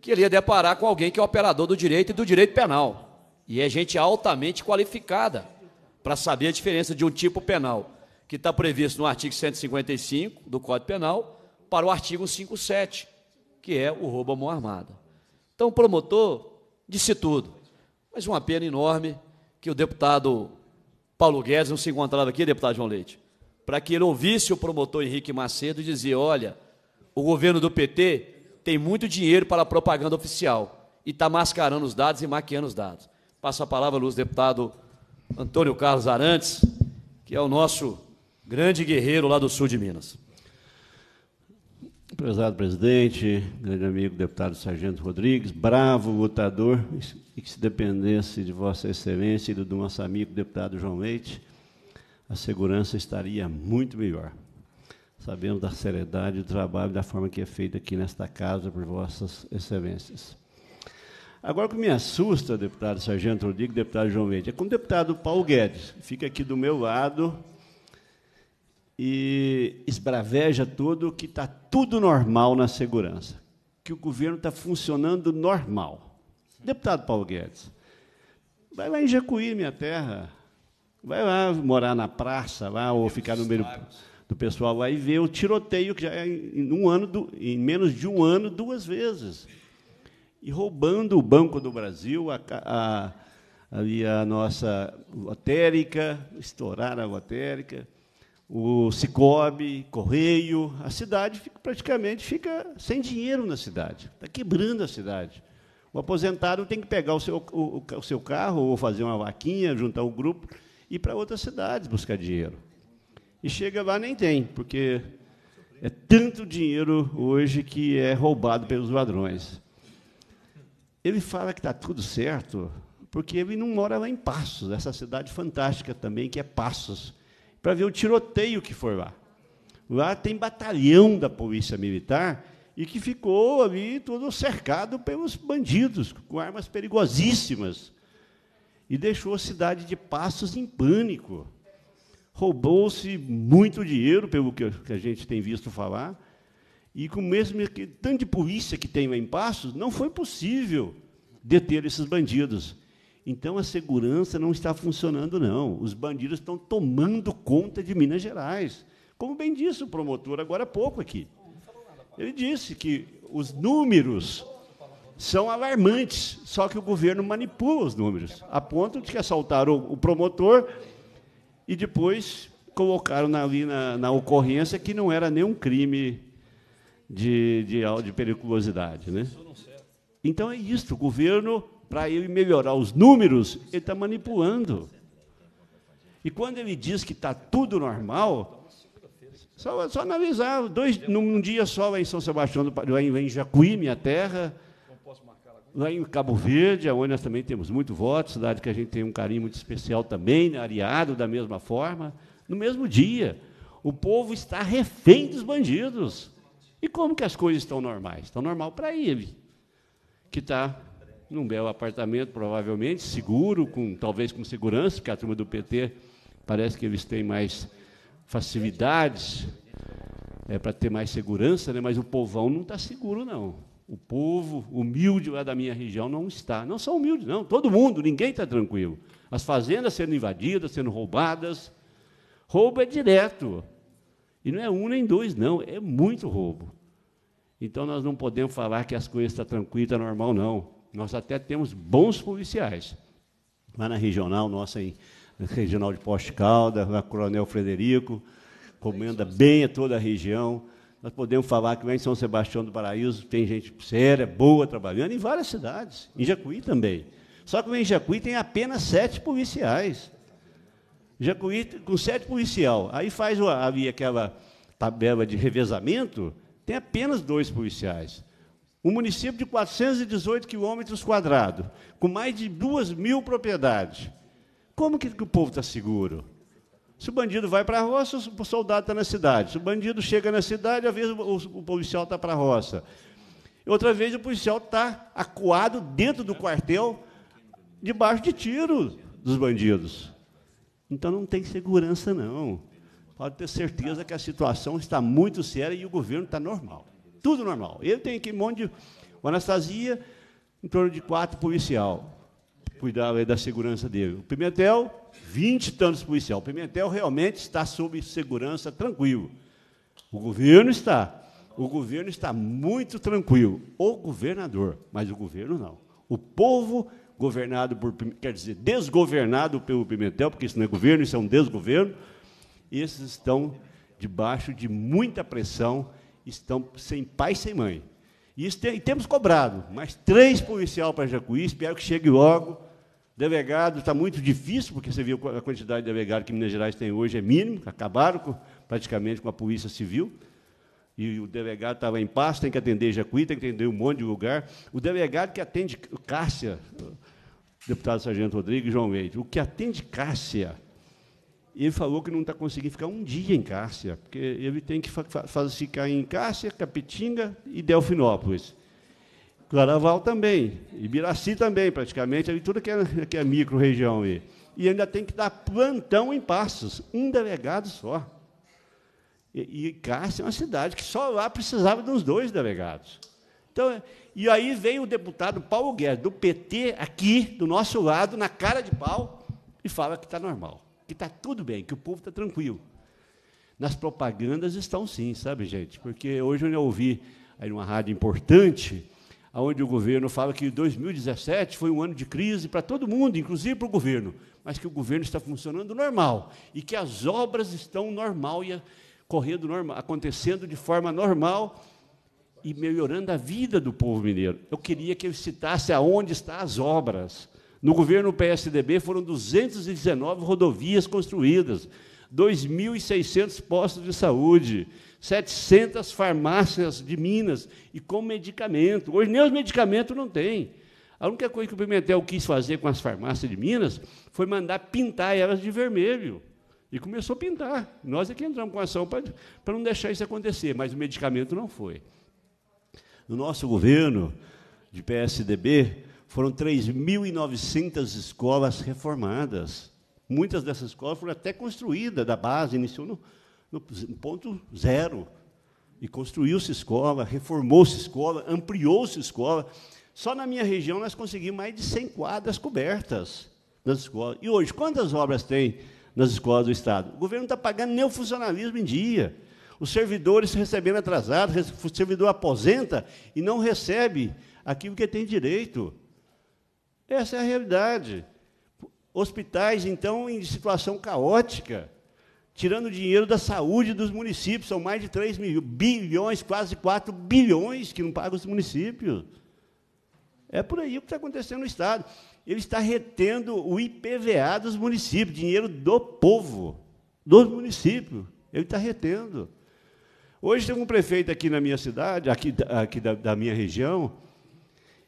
que ele ia deparar com alguém que é operador do direito e do direito penal. E é gente altamente qualificada para saber a diferença de um tipo penal que está previsto no artigo 155 do Código Penal para o artigo 57, que é o roubo à mão armada. Então, o promotor disse tudo, mas uma pena enorme que o deputado Paulo Guedes não se encontrava aqui, deputado João Leite, para que ele ouvisse o promotor Henrique Macedo dizer: olha, o governo do PT tem muito dinheiro para a propaganda oficial e está mascarando os dados e maquiando os dados. Passo a palavra ao deputado Antônio Carlos Arantes, que é o nosso grande guerreiro lá do sul de Minas. Prezado presidente, grande amigo deputado Sargento Rodrigues, bravo lutador, e que se dependesse de Vossa Excelência e do nosso amigo deputado João Leite, a segurança estaria muito melhor. Sabemos da seriedade do trabalho da forma que é feito aqui nesta casa por Vossas Excelências. Agora, o que me assusta, deputado Sargento Rodrigues, deputado João Leite, é com o deputado Paulo Guedes, fica aqui do meu lado, e esbraveja todo que está tudo normal na segurança, que o governo está funcionando normal. Deputado Paulo Guedes, vai lá em Jacuí, minha terra, vai lá morar na praça lá ou ficar no meio do pessoal lá e ver o tiroteio que já é em, um ano do, em menos de um ano duas vezes e roubando o Banco do Brasil, a, a, a nossa lotérica, estouraram a lotérica o Cicobi, Correio, a cidade fica, praticamente fica sem dinheiro na cidade, está quebrando a cidade. O aposentado tem que pegar o seu, o, o seu carro ou fazer uma vaquinha, juntar um grupo, e ir para outras cidades buscar dinheiro. E chega lá, nem tem, porque é tanto dinheiro hoje que é roubado pelos ladrões. Ele fala que está tudo certo, porque ele não mora lá em Passos, essa cidade fantástica também, que é Passos para ver o tiroteio que foi lá. Lá tem batalhão da Polícia Militar e que ficou ali todo cercado pelos bandidos, com armas perigosíssimas. E deixou a cidade de Passos em pânico. Roubou-se muito dinheiro, pelo que a gente tem visto falar, e com mesmo que tanto de polícia que tem lá em Passos, não foi possível deter esses bandidos. Então a segurança não está funcionando, não. Os bandidos estão tomando conta de Minas Gerais. Como bem disse o promotor agora há pouco aqui. Ele disse que os números são alarmantes, só que o governo manipula os números, a ponto de que assaltaram o promotor e depois colocaram ali na, na ocorrência que não era nenhum crime de, de, de periculosidade. Né? Então é isso, o governo para ele melhorar os números, ele está manipulando. E quando ele diz que está tudo normal, só, só analisar, dois, num dia só lá em São Sebastião, lá em, lá em Jacuí, minha terra, lá em Cabo Verde, onde nós também temos muito voto, cidade que a gente tem um carinho muito especial também, né, areado da mesma forma, no mesmo dia. O povo está refém dos bandidos. E como que as coisas estão normais? Estão normal para ele, que está num belo apartamento, provavelmente, seguro, com talvez com segurança, porque a turma do PT parece que eles têm mais facilidades é, para ter mais segurança, né? mas o povão não está seguro, não. O povo humilde lá da minha região não está. Não são humildes não. Todo mundo, ninguém está tranquilo. As fazendas sendo invadidas, sendo roubadas. Roubo é direto. E não é um nem dois, não. É muito roubo. Então nós não podemos falar que as coisas estão tá tranquilas, tá normal, não. Nós até temos bons policiais. Lá na regional, nossa em na regional de Poste Calda, na Coronel Frederico, comanda bem a toda a região. Nós podemos falar que lá em São Sebastião do Paraíso tem gente séria, boa, trabalhando, em várias cidades, em Jacuí também. Só que em Jacuí tem apenas sete policiais. Jacuí com sete policial. Aí faz ali aquela tabela de revezamento, tem apenas dois policiais. Um município de 418 quilômetros quadrados, com mais de duas mil propriedades. Como que, o povo está seguro? Se o bandido vai para a roça, o soldado está na cidade. Se o bandido chega na cidade, às vezes o, o policial está para a roça. Outra vez o policial está acuado dentro do quartel, debaixo de tiro dos bandidos. Então não tem segurança, não. Pode ter certeza que a situação está muito séria e o governo está normal tudo normal. Ele tem aqui um monte de. O Anastasia, em torno de quatro policial. Cuidava da segurança dele. O Pimentel, vinte e tantos policial. O Pimentel realmente está sob segurança tranquilo. O governo está. O governo está muito tranquilo. O governador, mas o governo não. O povo governado por, quer dizer, desgovernado pelo Pimentel, porque isso não é governo, isso é um desgoverno, esses estão debaixo de muita pressão estão sem pai e sem mãe. Isso tem, e temos cobrado, mais três policial para Jacuí, espero que chegue logo. Delegado está muito difícil, porque você viu a quantidade de delegado que Minas Gerais tem hoje é mínimo, acabaram com, praticamente com a polícia civil. E o delegado estava em paz, tem que atender Jacuí, tem que atender um monte de lugar. O delegado que atende Cássia, deputado Sargento Rodrigues João Leite, o que atende Cássia ele falou que não está conseguindo ficar um dia em cárcia, porque ele tem que ficar em cárcia, Capitinga e Delfinópolis. Claraval também, Ibiraci também, praticamente, ali tudo que é, que é micro-região aí. E ainda tem que dar plantão em Passos, um delegado só. E, e Cássia é uma cidade que só lá precisava de uns dois delegados. Então, e aí vem o deputado Paulo Guedes, do PT, aqui, do nosso lado, na cara de pau, e fala que está normal está tudo bem, que o povo está tranquilo. Nas propagandas estão sim, sabe, gente? Porque hoje eu ouvi aí numa rádio importante, onde o governo fala que 2017 foi um ano de crise para todo mundo, inclusive para o governo, mas que o governo está funcionando normal e que as obras estão normal e correndo normal, acontecendo de forma normal e melhorando a vida do povo mineiro. Eu queria que eu citasse aonde estão as obras, no governo PSDB foram 219 rodovias construídas, 2.600 postos de saúde, 700 farmácias de Minas e com medicamento. Hoje nem os medicamentos não tem. A única coisa que o Pimentel quis fazer com as farmácias de Minas foi mandar pintar elas de vermelho. E começou a pintar. Nós é que entramos com ação para não deixar isso acontecer, mas o medicamento não foi. No nosso governo de PSDB, foram 3.900 escolas reformadas. Muitas dessas escolas foram até construídas da base, iniciou no, no ponto zero. E construiu-se escola, reformou-se escola, ampliou-se escola. Só na minha região nós conseguimos mais de 100 quadras cobertas nas escolas. E hoje, quantas obras tem nas escolas do Estado? O governo está pagando nem o funcionalismo em dia. Os servidores recebendo atrasados, o servidor aposenta e não recebe aquilo que tem direito. Essa é a realidade. Hospitais, então, em situação caótica, tirando dinheiro da saúde dos municípios, são mais de 3 mil, bilhões, quase 4 bilhões que não pagam os municípios. É por aí o que está acontecendo no Estado. Ele está retendo o IPVA dos municípios, dinheiro do povo, dos municípios. Ele está retendo. Hoje tem um prefeito aqui na minha cidade, aqui, aqui da, da minha região,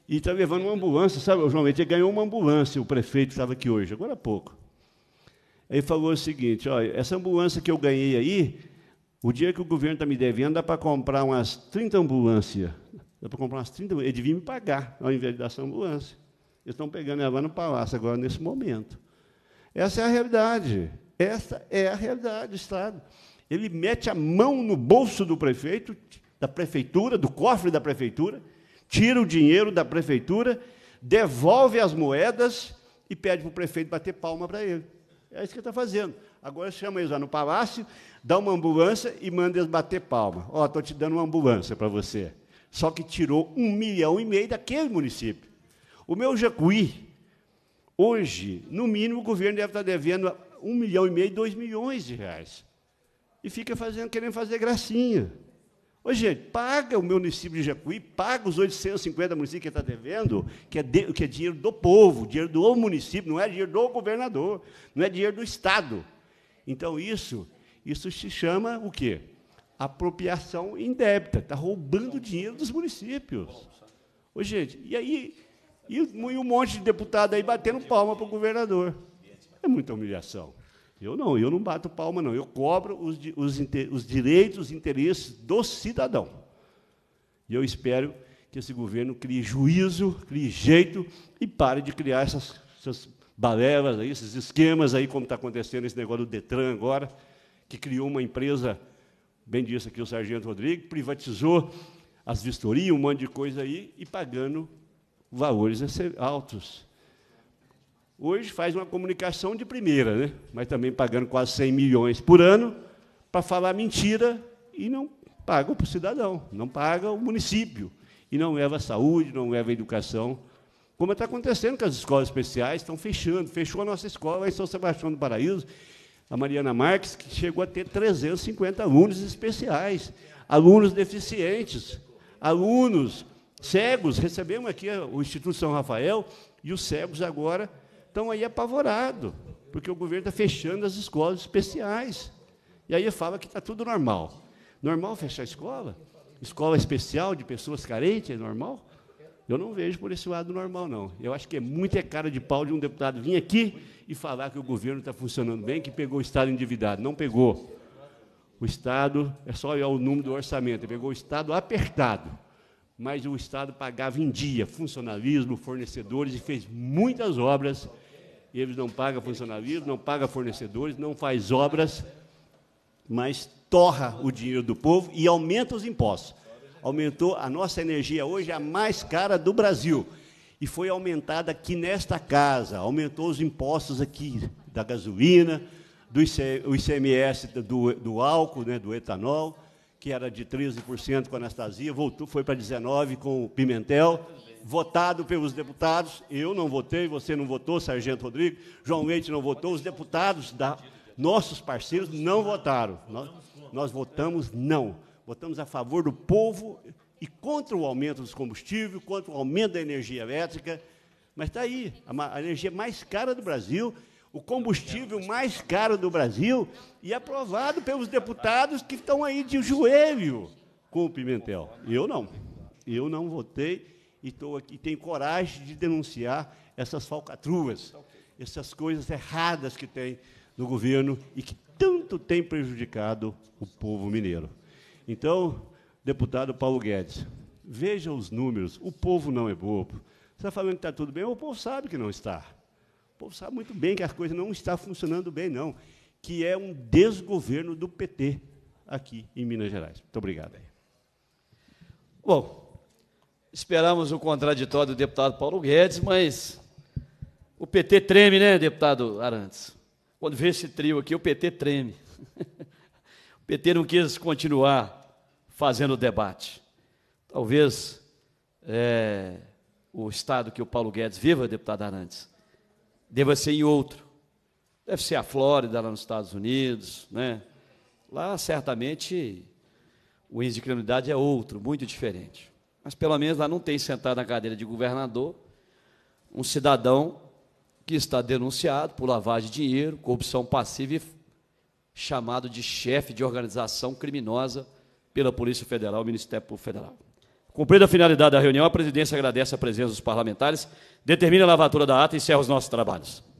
e está levando uma ambulância, sabe, o João, ele ganhou uma ambulância, o prefeito estava aqui hoje, agora há pouco. Ele falou o seguinte, olha, essa ambulância que eu ganhei aí, o dia que o governo está me devendo, dá para comprar umas 30 ambulâncias. Dá para comprar umas 30 ambulâncias. Ele devia me pagar, ao invés de dar essa ambulância. Eles estão pegando ela no palácio agora, nesse momento. Essa é a realidade. Essa é a realidade do Estado. Ele mete a mão no bolso do prefeito, da prefeitura, do cofre da prefeitura, tira o dinheiro da prefeitura, devolve as moedas e pede para o prefeito bater palma para ele. É isso que ele está fazendo. Agora chama eles lá no palácio, dá uma ambulância e manda eles bater palma. Ó, oh, estou te dando uma ambulância para você. Só que tirou um milhão e meio daquele município. O meu Jacuí, hoje, no mínimo, o governo deve estar tá devendo um milhão e meio, dois milhões de reais. E fica fazendo, querendo fazer gracinha. Ô, gente, paga o município de Jacuí, paga os 850 municípios que está devendo, que é, de, que é dinheiro do povo, dinheiro do município, não é dinheiro do governador, não é dinheiro do Estado. Então, isso, isso se chama o quê? Apropriação indébita. Está roubando dinheiro dos municípios. Ô, gente, e aí, e, e um monte de deputado aí batendo palma para o governador. É muita humilhação. Eu não, eu não bato palma, não. Eu cobro os, os, os direitos, os interesses do cidadão. E eu espero que esse governo crie juízo, crie jeito e pare de criar essas, essas balelas aí, esses esquemas aí, como está acontecendo esse negócio do Detran agora, que criou uma empresa, bem disso aqui o Sargento Rodrigo, privatizou as vistorias, um monte de coisa aí, e pagando valores altos. Hoje faz uma comunicação de primeira, né? mas também pagando quase 100 milhões por ano para falar mentira e não paga para o cidadão, não paga o município. E não leva a saúde, não leva a educação. Como está acontecendo com as escolas especiais, estão fechando. Fechou a nossa escola em São Sebastião do Paraíso, a Mariana Marques, que chegou a ter 350 alunos especiais, alunos deficientes, alunos cegos. Recebemos aqui o Instituto São Rafael e os cegos agora estão aí apavorados, porque o governo está fechando as escolas especiais. E aí fala que está tudo normal. Normal fechar escola? Escola especial de pessoas carentes é normal? Eu não vejo por esse lado normal, não. Eu acho que é muito cara de pau de um deputado vir aqui e falar que o governo está funcionando bem, que pegou o Estado endividado. Não pegou. O Estado, é só olhar o número do orçamento, pegou o Estado apertado. Mas o Estado pagava em dia funcionalismo, fornecedores e fez muitas obras eles não pagam funcionários, não pagam fornecedores, não faz obras, mas torra o dinheiro do povo e aumenta os impostos. Aumentou a nossa energia hoje é a mais cara do Brasil e foi aumentada aqui nesta casa, aumentou os impostos aqui da gasolina, do IC, o ICMS do, do álcool, né, do etanol, que era de 13% com Anastasia, voltou, foi para 19% com o Pimentel, votado pelos deputados, eu não votei, você não votou, Sargento Rodrigo, João Leite não votou, os deputados, da, nossos parceiros, não votaram. Nós, nós votamos não. Votamos a favor do povo e contra o aumento dos combustíveis, contra o aumento da energia elétrica. Mas está aí, a, a energia mais cara do Brasil, o combustível mais caro do Brasil e aprovado pelos deputados que estão aí de joelho com o Pimentel. Eu não. Eu não votei e, tô aqui, e tenho coragem de denunciar essas falcatruas, tá essas coisas erradas que tem no governo e que tanto tem prejudicado o povo mineiro. Então, deputado Paulo Guedes, veja os números, o povo não é bobo. Você está falando que está tudo bem, o povo sabe que não está. O povo sabe muito bem que as coisas não estão funcionando bem, não. Que é um desgoverno do PT aqui em Minas Gerais. Muito obrigado. Bom, Esperamos o contraditório do deputado Paulo Guedes, mas o PT treme, né, deputado Arantes? Quando vê esse trio aqui, o PT treme. o PT não quis continuar fazendo o debate. Talvez é, o estado que o Paulo Guedes viva, deputado Arantes, deva ser em outro. Deve ser a Flórida, lá nos Estados Unidos, né? Lá, certamente, o índice de criminalidade é outro, muito diferente mas pelo menos lá não tem sentado na cadeira de governador um cidadão que está denunciado por lavagem de dinheiro, corrupção passiva e chamado de chefe de organização criminosa pela Polícia Federal, Ministério Público Federal. Cumprida a finalidade da reunião, a presidência agradece a presença dos parlamentares, determina a lavatura da ata e encerra os nossos trabalhos.